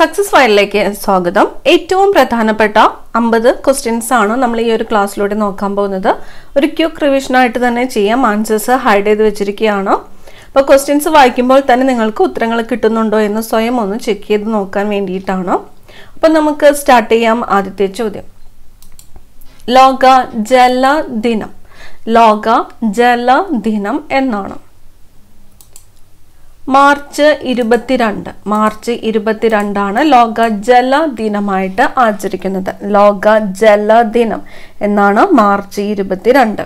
success ഫയലിലേക്ക് സ്വാഗതം ഏറ്റവും പ്രധാനപ്പെട്ട അമ്പത് ക്വസ്റ്റ്യൻസ് ആണ് നമ്മൾ ഈ ഒരു ക്ലാസ്സിലൂടെ നോക്കാൻ പോകുന്നത് ഒരു ക്യൂക്ക് റിവിഷനായിട്ട് തന്നെ ചെയ്യാം ആൻസേഴ്സ് ഹൈഡ് ചെയ്ത് വെച്ചിരിക്കുകയാണ് അപ്പോൾ ക്വസ്റ്റ്യൻസ് വായിക്കുമ്പോൾ തന്നെ നിങ്ങൾക്ക് ഉത്തരങ്ങൾ കിട്ടുന്നുണ്ടോ എന്ന് സ്വയം ഒന്ന് ചെക്ക് ചെയ്ത് നോക്കാൻ വേണ്ടിയിട്ടാണ് അപ്പോൾ നമുക്ക് സ്റ്റാർട്ട് ചെയ്യാം ആദ്യത്തെ ചോദ്യം ലോക ദിനം ലോക ദിനം എന്നാണ് മാർച്ച് ഇരുപത്തിരണ്ട് മാർച്ച് ഇരുപത്തിരണ്ടാണ് ലോക ജല ദിനമായിട്ട് ആചരിക്കുന്നത് ലോക ജല ദിനം എന്നാണ് മാർച്ച് ഇരുപത്തിരണ്ട്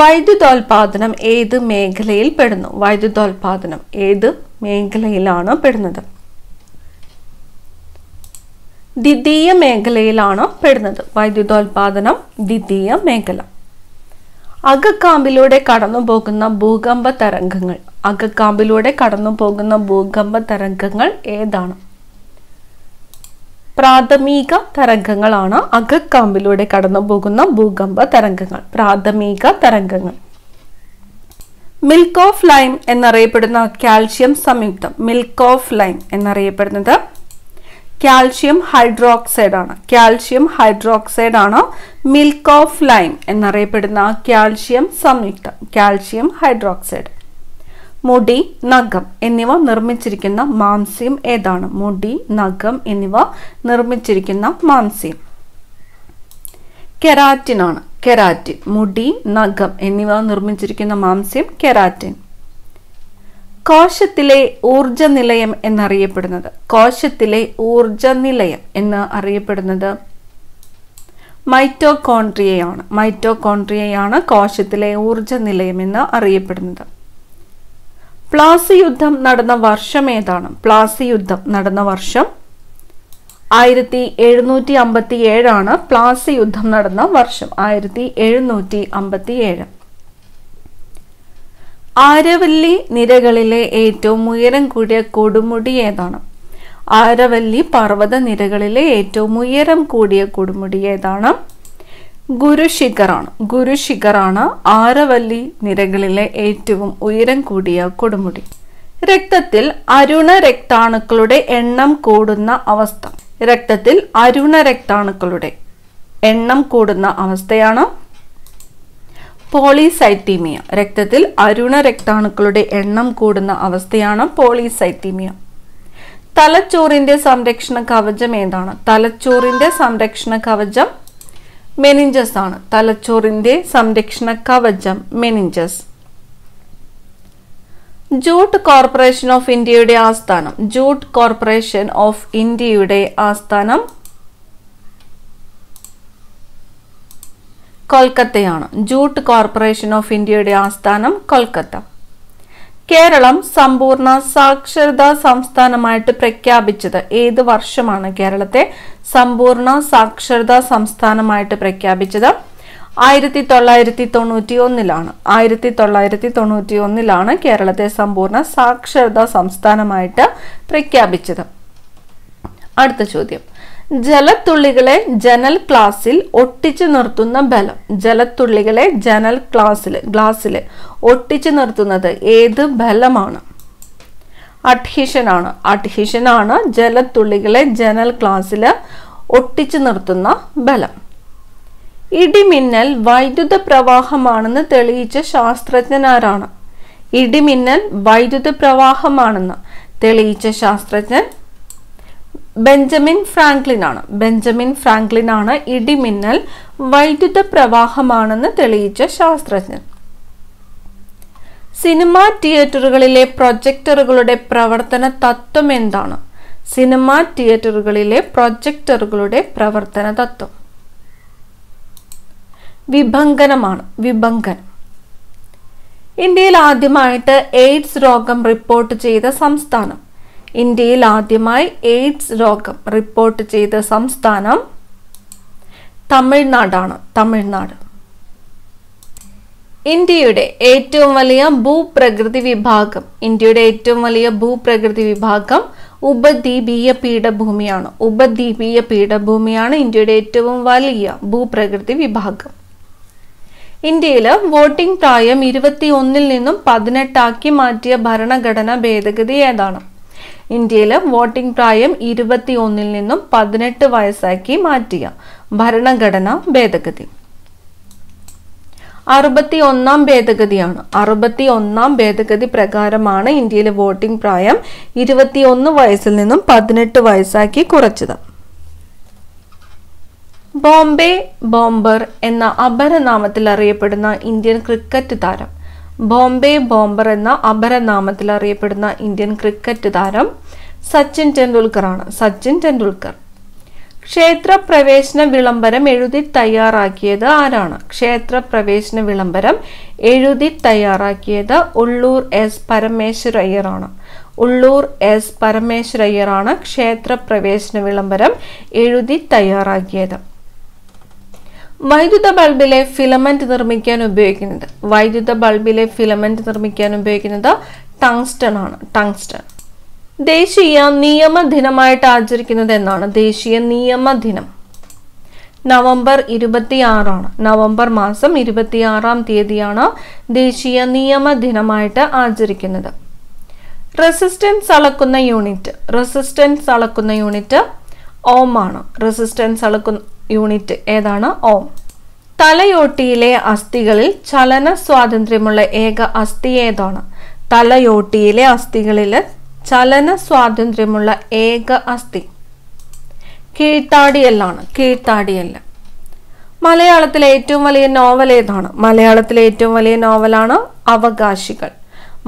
വൈദ്യുതോൽപാദനം ഏത് മേഖലയിൽ പെടുന്നു വൈദ്യുതോൽപാദനം ഏത് മേഖലയിലാണ് പെടുന്നത് ദ്വിതീയ മേഖലയിലാണ് പെടുന്നത് വൈദ്യുതോൽപാദനം ദ്വിതീയ മേഖല അകക്കാമ്പിലൂടെ കടന്നു പോകുന്ന ഭൂകമ്പ തരംഗങ്ങൾ അകക്കാമ്പിലൂടെ കടന്നു പോകുന്ന ഭൂകമ്പ തരംഗങ്ങൾ ഏതാണ് പ്രാഥമിക തരംഗങ്ങളാണ് അകക്കാമ്പിലൂടെ കടന്നു പോകുന്ന ഭൂകമ്പ തരംഗങ്ങൾ പ്രാഥമിക തരംഗങ്ങൾ മിൽക്ക് ഓഫ് ലൈം എന്നറിയപ്പെടുന്ന കാൽഷ്യം സംയുക്തം മിൽക്ക് ഓഫ് ലൈം എന്നറിയപ്പെടുന്നത് കാൽഷ്യം ഹൈഡ്രോക്സൈഡ് ആണ് കാൽഷ്യം ഹൈഡ്രോക്സൈഡ് ആണ് മിൽക്ക് ഓഫ് ലൈം എന്നറിയപ്പെടുന്ന കാൽഷ്യം സംയുക്തം കാൽഷ്യം ഹൈഡ്രോക്സൈഡ് മുടി നഖം എന്നിവ നിർമ്മിച്ചിരിക്കുന്ന മാംസ്യം ഏതാണ് മുടി നഖം എന്നിവ നിർമ്മിച്ചിരിക്കുന്ന മാംസ്യം കെരാറ്റിൻ ആണ് കെരാറ്റിൻ മുടി നഖം എന്നിവ നിർമ്മിച്ചിരിക്കുന്ന മാംസ്യം കെരാറ്റിൻ കോശത്തിലെ ഊർജ നിലയം എന്നറിയപ്പെടുന്നത് കോശത്തിലെ ഊർജ നിലയം എന്ന് അറിയപ്പെടുന്നത് മൈറ്റോകോൺട്രിയയാണ് മൈറ്റോകോൺട്രിയയാണ് കോശത്തിലെ ഊർജ നിലയം എന്ന് അറിയപ്പെടുന്നത് പ്ലാസി യുദ്ധം നടന്ന വർഷം ഏതാണ് പ്ലാസി യുദ്ധം നടന്ന വർഷം ആയിരത്തി എഴുന്നൂറ്റി അമ്പത്തി ഏഴാണ് പ്ലാസി യുദ്ധം നടന്ന വർഷം ആയിരത്തി എഴുന്നൂറ്റി അമ്പത്തി ഏഴ് ആരവല്ലി നിരകളിലെ ഏറ്റവും ഉയരം കൂടിയ കൊടുമുടി ഏതാണ് ആരവല്ലി പർവ്വത നിരകളിലെ ഏറ്റവും ഉയരം കൂടിയ കൊടുമുടി ഏതാണ് ഗുരുശിഖറാണ് ഗുരുശിഖറാണ് ആരവല്ലി നിരകളിലെ ഏറ്റവും ഉയരം കൂടിയ കൊടുമുടി രക്തത്തിൽ അരുണ രക്താണുക്കളുടെ എണ്ണം കൂടുന്ന അവസ്ഥ രക്തത്തിൽ അരുണ രക്താണുക്കളുടെ എണ്ണം കൂടുന്ന അവസ്ഥയാണ് പോളിസൈറ്റീമിയ രക്തത്തിൽ അരുണ രക്താണുക്കളുടെ എണ്ണം കൂടുന്ന അവസ്ഥയാണ് പോളിസൈറ്റീമിയ തലച്ചോറിന്റെ സംരക്ഷണ കവചം ഏതാണ് തലച്ചോറിന്റെ സംരക്ഷണ കവചം മെനിഞ്ചസ് ആണ് തലച്ചോറിന്റെ സംരക്ഷണ കവചം മെനിഞ്ചസ് ജൂട്ട് കോർപ്പറേഷൻ ഓഫ് ഇന്ത്യയുടെ ആസ്ഥാനം ജൂട്ട് കോർപ്പറേഷൻ ഓഫ് ഇന്ത്യയുടെ ആസ്ഥാനം കൊൽക്കത്തയാണ് ജൂട്ട് കോർപ്പറേഷൻ ഓഫ് ഇന്ത്യയുടെ ആസ്ഥാനം കൊൽക്കത്ത കേരളം സമ്പൂർണ്ണ സാക്ഷരതാ സംസ്ഥാനമായിട്ട് പ്രഖ്യാപിച്ചത് ഏത് വർഷമാണ് കേരളത്തെ സമ്പൂർണ്ണ സാക്ഷരതാ സംസ്ഥാനമായിട്ട് പ്രഖ്യാപിച്ചത് ആയിരത്തി തൊള്ളായിരത്തി തൊണ്ണൂറ്റി ഒന്നിലാണ് ആയിരത്തി തൊള്ളായിരത്തി തൊണ്ണൂറ്റി ഒന്നിലാണ് കേരളത്തെ സമ്പൂർണ്ണ സാക്ഷരതാ സംസ്ഥാനമായിട്ട് പ്രഖ്യാപിച്ചത് അടുത്ത ചോദ്യം ജലത്തുള്ളികളെ ജനൽ ക്ലാസ്സിൽ ഒട്ടിച്ചു നിർത്തുന്ന ബലം ജലത്തുള്ളികളെ ജനൽ ക്ലാസ്സിൽ ഗ്ലാസ്സിൽ ഒട്ടിച്ചു നിർത്തുന്നത് ഏത് ബലമാണ് അഡ്ഹിഷനാണ് അഡ്ഹിഷനാണ് ജലത്തുള്ളികളെ ജനൽ ക്ലാസ്സിൽ ഒട്ടിച്ചു നിർത്തുന്ന ബലം ഇടിമിന്നൽ വൈദ്യുത പ്രവാഹമാണെന്ന് തെളിയിച്ച ശാസ്ത്രജ്ഞനാരാണ് ഇടിമിന്നൽ വൈദ്യുത പ്രവാഹമാണെന്ന് തെളിയിച്ച ശാസ്ത്രജ്ഞൻ ബെഞ്ചമിൻ ഫ്രാങ്ക്ലിൻ ആണ് ബെഞ്ചമിൻ ഫ്രാങ്ക്ലിൻ ആണ് ഇടിമിന്നൽ വൈദ്യുത പ്രവാഹമാണെന്ന് തെളിയിച്ച ശാസ്ത്രജ്ഞൻ സിനിമ തിയേറ്ററുകളിലെ പ്രൊജക്ടറുകളുടെ പ്രവർത്തന തത്വം എന്താണ് സിനിമ തിയേറ്ററുകളിലെ പ്രൊജക്ടറുകളുടെ പ്രവർത്തന തത്വം വിഭങ്കനമാണ് വിഭങ്കനം ഇന്ത്യയിൽ ആദ്യമായിട്ട് എയ്ഡ്സ് രോഗം റിപ്പോർട്ട് ചെയ്ത സംസ്ഥാനം ഇന്ത്യയിൽ ആദ്യമായി എയ്ഡ്സ് രോഗം റിപ്പോർട്ട് ചെയ്ത സംസ്ഥാനം തമിഴ്നാടാണ് തമിഴ്നാട് ഇന്ത്യയുടെ ഏറ്റവും വലിയ ഭൂപ്രകൃതി വിഭാഗം ഇന്ത്യയുടെ ഏറ്റവും വലിയ ഭൂപ്രകൃതി വിഭാഗം ഉപദ്വീപീയ പീഠഭൂമിയാണ് ഉപദ്വീപീയ പീഠഭൂമിയാണ് ഇന്ത്യയുടെ ഏറ്റവും വലിയ ഭൂപ്രകൃതി വിഭാഗം ഇന്ത്യയിൽ വോട്ടിംഗ് പ്രായം ഇരുപത്തി ഒന്നിൽ നിന്നും പതിനെട്ടാക്കി മാറ്റിയ ഭരണഘടനാ ഭേദഗതി ഏതാണ് ഇന്ത്യയിലെ വോട്ടിംഗ് പ്രായം ഇരുപത്തിയൊന്നിൽ നിന്നും പതിനെട്ട് വയസ്സാക്കി മാറ്റിയ ഭരണഘടന ഭേദഗതി അറുപത്തി ഒന്നാം ഭേദഗതിയാണ് അറുപത്തി ഒന്നാം ഭേദഗതി പ്രകാരമാണ് ഇന്ത്യയിലെ വോട്ടിംഗ് പ്രായം ഇരുപത്തിയൊന്ന് വയസ്സിൽ നിന്നും പതിനെട്ട് വയസ്സാക്കി കുറച്ചത് ബോംബെ ബോംബർ എന്ന അപരനാമത്തിൽ അറിയപ്പെടുന്ന ഇന്ത്യൻ ക്രിക്കറ്റ് താരം ബോംബെ ബോംബർ എന്ന അപരനാമത്തിൽ അറിയപ്പെടുന്ന ഇന്ത്യൻ ക്രിക്കറ്റ് താരം സച്ചിൻ ടെണ്ടുൽക്കറാണ് സച്ചിൻ ടെണ്ടുൽക്കർ ക്ഷേത്രപ്രവേശന വിളംബരം എഴുതി തയ്യാറാക്കിയത് ആരാണ് ക്ഷേത്രപ്രവേശന വിളംബരം എഴുതി തയ്യാറാക്കിയത് ഉള്ളൂർ എസ് പരമേശ്വരയ്യറാണ് ഉള്ളൂർ എസ് പരമേശ്വരയ്യറാണ് ക്ഷേത്രപ്രവേശന വിളംബരം എഴുതി തയ്യാറാക്കിയത് വൈദ്യുത ബൾബിലെ ഫിലമെന്റ് നിർമ്മിക്കാൻ ഉപയോഗിക്കുന്നത് വൈദ്യുത ബൾബിലെ ഫിലമെന്റ് നിർമ്മിക്കാൻ ഉപയോഗിക്കുന്നത് ടങ്സ്റ്റൺ ആണ് ടങ്സ്റ്റൺ ദേശീയ നിയമ ദിനമായിട്ട് ആചരിക്കുന്നത് എന്നാണ് ദേശീയ നിയമ ദിനം നവംബർ ഇരുപത്തിയാറാണ് നവംബർ മാസം ഇരുപത്തിയാറാം തീയതിയാണ് ദേശീയ നിയമ ദിനമായിട്ട് ആചരിക്കുന്നത് റെസിസ്റ്റൻസ് അളക്കുന്ന യൂണിറ്റ് റെസിസ്റ്റൻസ് അളക്കുന്ന യൂണിറ്റ് ഓം ആണ് റെസിസ്റ്റൻസ് അളക്കുന്ന യൂണിറ്റ് ഏതാണ് ഓം തലയോട്ടിയിലെ അസ്ഥികളിൽ ചലന സ്വാതന്ത്ര്യമുള്ള ഏക അസ്ഥി ഏതാണ് തലയോട്ടിയിലെ അസ്ഥികളിൽ ചലന സ്വാതന്ത്ര്യമുള്ള ഏക അസ്ഥി കീഴ്ത്താടിയല്ലാണ് കീഴ്ത്താടിയല്ല മലയാളത്തിലെ ഏറ്റവും വലിയ നോവൽ ഏതാണ് മലയാളത്തിലെ ഏറ്റവും വലിയ നോവലാണ് അവകാശികൾ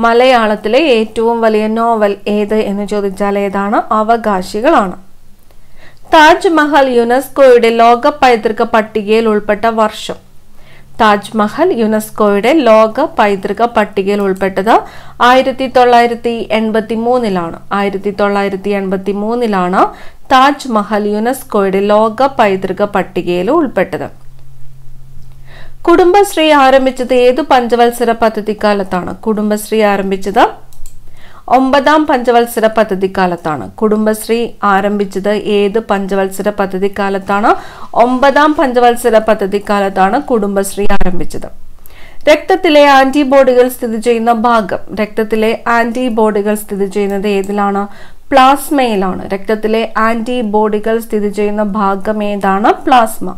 മലയാളത്തിലെ ഏറ്റവും വലിയ നോവൽ ഏത് എന്ന് ചോദിച്ചാൽ ഏതാണ് അവകാശികളാണ് താജ്മഹൽ യുനെസ്കോയുടെ ലോക പൈതൃക പട്ടികയിൽ ഉൾപ്പെട്ട വർഷം താജ്മഹൽ യുനെസ്കോയുടെ ലോക പൈതൃക പട്ടികയിൽ ഉൾപ്പെട്ടത് ആയിരത്തി തൊള്ളായിരത്തി എൺപത്തി മൂന്നിലാണ് ആയിരത്തി തൊള്ളായിരത്തി എൺപത്തി മൂന്നിലാണ് താജ്മഹൽ യുനെസ്കോയുടെ ലോക പൈതൃക പട്ടികയിൽ ഉൾപ്പെട്ടത് കുടുംബശ്രീ ആരംഭിച്ചത് ഏത് പഞ്ചവത്സര പദ്ധതി കാലത്താണ് കുടുംബശ്രീ ആരംഭിച്ചത് ഒമ്പതാം പഞ്ചവത്സര പദ്ധതി കാലത്താണ് കുടുംബശ്രീ ആരംഭിച്ചത് ഏത് പഞ്ചവത്സര പദ്ധതി കാലത്താണ് ഒമ്പതാം പഞ്ചവത്സര പദ്ധതി കാലത്താണ് കുടുംബശ്രീ ആരംഭിച്ചത് രക്തത്തിലെ ആന്റിബോഡികൾ സ്ഥിതി ചെയ്യുന്ന ഭാഗം രക്തത്തിലെ ആന്റിബോഡികൾ സ്ഥിതി ചെയ്യുന്നത് ഏതിലാണ് പ്ലാസ്മയിലാണ് രക്തത്തിലെ ആന്റിബോഡികൾ സ്ഥിതി ചെയ്യുന്ന ഭാഗം ഏതാണ് പ്ലാസ്മ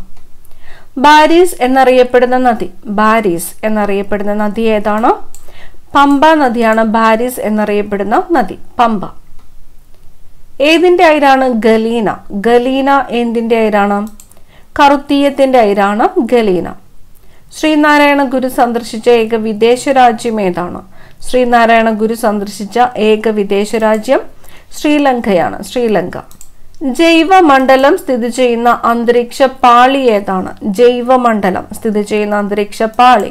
ബാരീസ് എന്നറിയപ്പെടുന്ന നദി ബാരീസ് എന്നറിയപ്പെടുന്ന നദി ഏതാണ് പമ്പ നദിയാണ് ബാരിസ് എന്നറിയപ്പെടുന്ന നദി പമ്പ ഏതിൻ്റെ അയിരാണ് ഗലീന ഗലീന എന്തിൻ്റെ അയിരാണ് കറുത്തീയത്തിൻ്റെ അയിരാണ് ഗലീന ശ്രീനാരായണ ഗുരു സന്ദർശിച്ച ഏക വിദേശ രാജ്യം ഏതാണ് ശ്രീനാരായണ ഗുരു സന്ദർശിച്ച ഏക വിദേശ രാജ്യം ശ്രീലങ്കയാണ് ശ്രീലങ്ക ജൈവമണ്ഡലം സ്ഥിതി ചെയ്യുന്ന അന്തരീക്ഷ പാളി ഏതാണ് ജൈവമണ്ഡലം സ്ഥിതി ചെയ്യുന്ന അന്തരീക്ഷ പാളി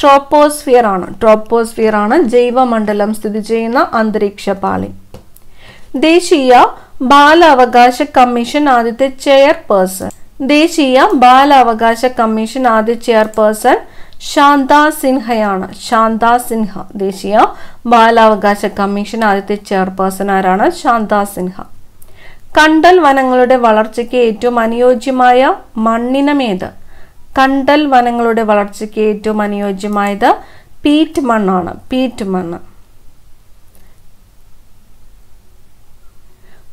ട്രോപ്പോസ്ഫിയർ ആണ് ട്രോപ്പോസ്ഫിയർ ആണ് ജൈവമണ്ഡലം സ്ഥിതി ചെയ്യുന്ന അന്തരീക്ഷ പാളി ദേശീയ ബാലാവകാശ കമ്മീഷൻ ആദ്യത്തെ ചെയർപേഴ്സൺ ദേശീയ ബാലാവകാശ കമ്മീഷൻ ആദ്യ ചെയർപേഴ്സൺ ശാന്ത സിൻഹയാണ് ശാന്ത സിൻഹ ദേശീയ ബാലാവകാശ കമ്മീഷൻ ആദ്യത്തെ ചെയർപേഴ്സൺ ആരാണ് ശാന്ത സിൻഹ കണ്ടൽ വനങ്ങളുടെ വളർച്ചയ്ക്ക് ഏറ്റവും അനുയോജ്യമായ മണ്ണിനമേത് കണ്ടൽ വനങ്ങളുടെ വളർച്ചയ്ക്ക് ഏറ്റവും അനുയോജ്യമായത് പീറ്റ് മണ്ണാണ് പീറ്റ് മണ്ണ്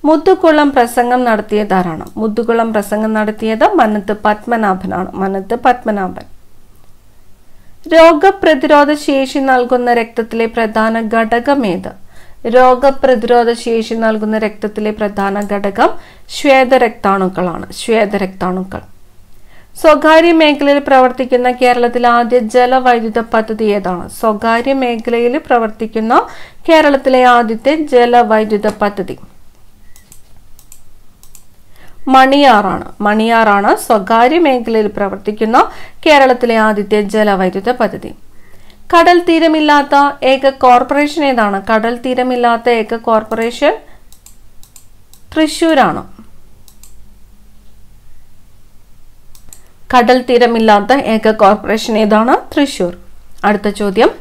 മുത്തുക്കുളം പ്രസംഗം ആരാണ് മുത്തുക്കുളം പ്രസംഗം നടത്തിയത് മനത്ത് പത്മനാഭനാണ് മനത്ത് പത്മനാഭൻ രോഗപ്രതിരോധ ശേഷി നൽകുന്ന രക്തത്തിലെ പ്രധാന ഘടകം ഏത് രോഗപ്രതിരോധ ശേഷി നൽകുന്ന രക്തത്തിലെ പ്രധാന ഘടകം ശ്വേതരക്താണുക്കളാണ് ശ്വേതരക്താണുക്കൾ സ്വകാര്യ മേഖലയിൽ പ്രവർത്തിക്കുന്ന കേരളത്തിലെ ആദ്യ ജലവൈദ്യുത പദ്ധതി ഏതാണ് സ്വകാര്യ മേഖലയിൽ പ്രവർത്തിക്കുന്ന കേരളത്തിലെ ആദ്യത്തെ ജലവൈദ്യുത പദ്ധതി മണിയാറാണ് മണിയാറാണ് സ്വകാര്യ മേഖലയിൽ പ്രവർത്തിക്കുന്ന കേരളത്തിലെ ആദ്യത്തെ ജലവൈദ്യുത പദ്ധതി കടൽ തീരമില്ലാത്ത ഏക കോർപ്പറേഷൻ ഏതാണ് കടൽ തീരമില്ലാത്ത ഏക കോർപ്പറേഷൻ തൃശ്ശൂരാണ് കടൽ തീരമില്ലാത്ത ഏക കോർപ്പറേഷൻ ഏതാണ് തൃശൂർ അടുത്ത ചോദ്യം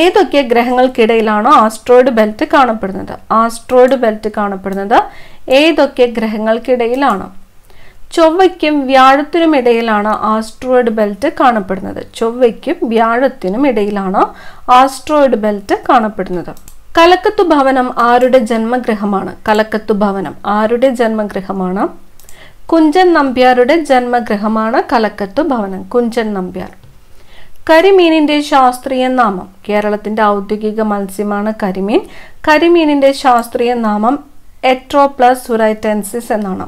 ഏതൊക്കെ ഗ്രഹങ്ങൾക്കിടയിലാണ് ആസ്ട്രോയിഡ് ബെൽറ്റ് കാണപ്പെടുന്നത് ആസ്ട്രോയിഡ് ബെൽറ്റ് കാണപ്പെടുന്നത് ഏതൊക്കെ ഗ്രഹങ്ങൾക്കിടയിലാണ് ചൊവ്വയ്ക്കും വ്യാഴത്തിനും ഇടയിലാണ് ആസ്ട്രോയിഡ് ബെൽറ്റ് കാണപ്പെടുന്നത് ചൊവ്വയ്ക്കും വ്യാഴത്തിനും ഇടയിലാണ് ആസ്ട്രോയിഡ് ബെൽറ്റ് കാണപ്പെടുന്നത് കലക്കത്തു ഭവനം ആരുടെ ജന്മഗ്രഹമാണ് കലക്കത്തു ഭവനം ആരുടെ ജന്മഗ്രഹമാണ് കുഞ്ചൻ നമ്പ്യാരുടെ ജന്മഗൃഹമാണ് കലക്കത്ത് ഭവനം കുഞ്ചൻ നമ്പ്യാർ കരിമീനിന്റെ ശാസ്ത്രീയ നാമം കേരളത്തിന്റെ ഔദ്യോഗിക മത്സ്യമാണ് കരിമീൻ കരിമീനിന്റെ ശാസ്ത്രീയ നാമം എട്രോപ്ലസ് സുരൈറ്റൻസിസ് എന്നാണ്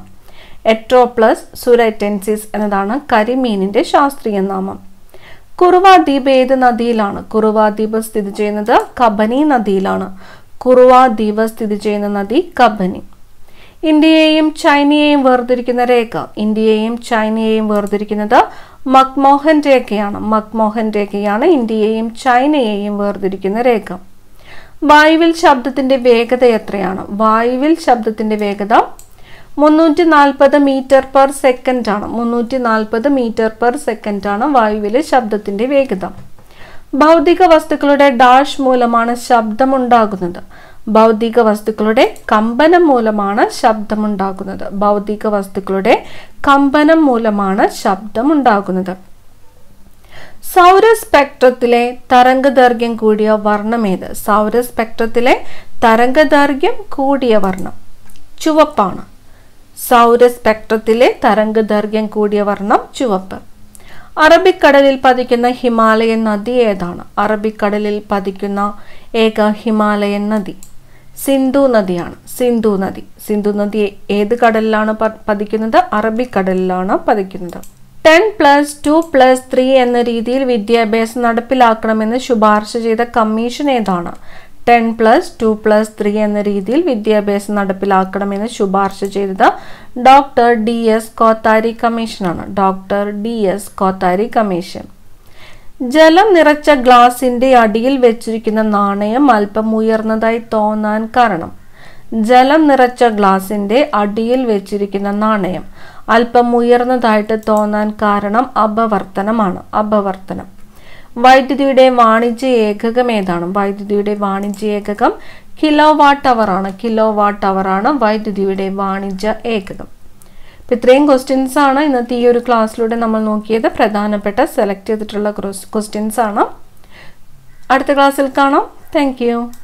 എട്രോപ്ലസ് സുരൈറ്റൻസിസ് എന്നതാണ് കരിമീനിന്റെ ശാസ്ത്രീയ നാമം കുറുവ ദ്വീപ് ഏത് നദിയിലാണ് കുറുവ ദ്വീപ് സ്ഥിതി ചെയ്യുന്നത് കബനി നദിയിലാണ് കുറുവ ദ്വീപ് സ്ഥിതി ചെയ്യുന്ന നദി കബനി ഇന്ത്യയെയും ചൈനയെയും വേർതിരിക്കുന്ന രേഖ ഇന്ത്യയെയും ചൈനയെയും വേർതിരിക്കുന്നത് മക്മോഹൻ രേഖയാണ് മക്മോഹൻ രേഖയാണ് ഇന്ത്യയെയും ചൈനയെയും വേർതിരിക്കുന്ന രേഖ വായുവിൽ ശബ്ദത്തിന്റെ വേഗത എത്രയാണ് വായുവിൽ ശബ്ദത്തിന്റെ വേഗത മുന്നൂറ്റി നാൽപ്പത് മീറ്റർ പെർ സെക്കൻഡ് ആണ് മുന്നൂറ്റി നാൽപ്പത് മീറ്റർ പെർ സെക്കൻഡ് ആണ് വായുവിലെ ശബ്ദത്തിന്റെ വേഗത ഭൗതിക വസ്തുക്കളുടെ ഡാഷ് മൂലമാണ് ശബ്ദമുണ്ടാകുന്നത് ഭൗതിക വസ്തുക്കളുടെ കമ്പനം മൂലമാണ് ശബ്ദമുണ്ടാകുന്നത് ഭൗതിക വസ്തുക്കളുടെ കമ്പനം മൂലമാണ് ശബ്ദമുണ്ടാകുന്നത് സൗര സ്പെക്ട്രത്തിലെ തരംഗദൈർഘ്യം കൂടിയ വർണ്ണം സൗര സ്പെക്ട്രത്തിലെ തരംഗദൈർഘ്യം കൂടിയ വർണ്ണം ചുവപ്പാണ് സൗര സ്പെക്ട്രത്തിലെ തരംഗദൈർഘ്യം കൂടിയ വർണ്ണം ചുവപ്പ് അറബിക്കടലിൽ പതിക്കുന്ന ഹിമാലയൻ നദി ഏതാണ് അറബിക്കടലിൽ പതിക്കുന്ന ഏക ഹിമാലയൻ നദി സിന്ധു നദിയാണ് സിന്ധു നദി സിന്ധു നദി ഏത് കടലിലാണ് പതിക്കുന്നത് അറബിക്കടലിലാണ് പതിക്കുന്നത് ten plus two plus three എന്ന രീതിയിൽ വിദ്യാഭ്യാസം നടപ്പിലാക്കണമെന്ന് ശുപാർശ ചെയ്ത കമ്മീഷൻ ഏതാണ് ten plus two plus three എന്ന രീതിയിൽ വിദ്യാഭ്യാസം നടപ്പിലാക്കണമെന്ന് ശുപാർശ ചെയ്തത് ഡോക്ടർ ഡി എസ് കോത്താരി കമ്മീഷനാണ് doctor D S Kothari commission ജലം നിറച്ച ഗ്ലാസിന്റെ അടിയിൽ വെച്ചിരിക്കുന്ന നാണയം അല്പം ഉയർന്നതായി തോന്നാൻ കാരണം ജലം നിറച്ച ഗ്ലാസിന്റെ അടിയിൽ വെച്ചിരിക്കുന്ന നാണയം അല്പം ഉയർന്നതായിട്ട് തോന്നാൻ കാരണം അപവർത്തനമാണ് അപവർത്തനം വൈദ്യുതിയുടെ വാണിജ്യ ഏകകം ഏതാണ് വൈദ്യുതിയുടെ വാണിജ്യ ഏകകം കിലോ വാട്ട് അവർ ആണ് കിലോ വാട്ട് അവർ ആണ് വൈദ്യുതിയുടെ വാണിജ്യ ഏകകം ഇത്രയും ക്വസ്റ്റ്യൻസ് ആണ് ഇന്നത്തെ ഈ ഒരു ക്ലാസ്സിലൂടെ നമ്മൾ നോക്കിയത് പ്രധാനപ്പെട്ട സെലക്ട് ചെയ്തിട്ടുള്ള ക്വസ്റ്റ്യൻസ് ആണ് അടുത്ത ക്ലാസ്സിൽ കാണാം താങ്ക്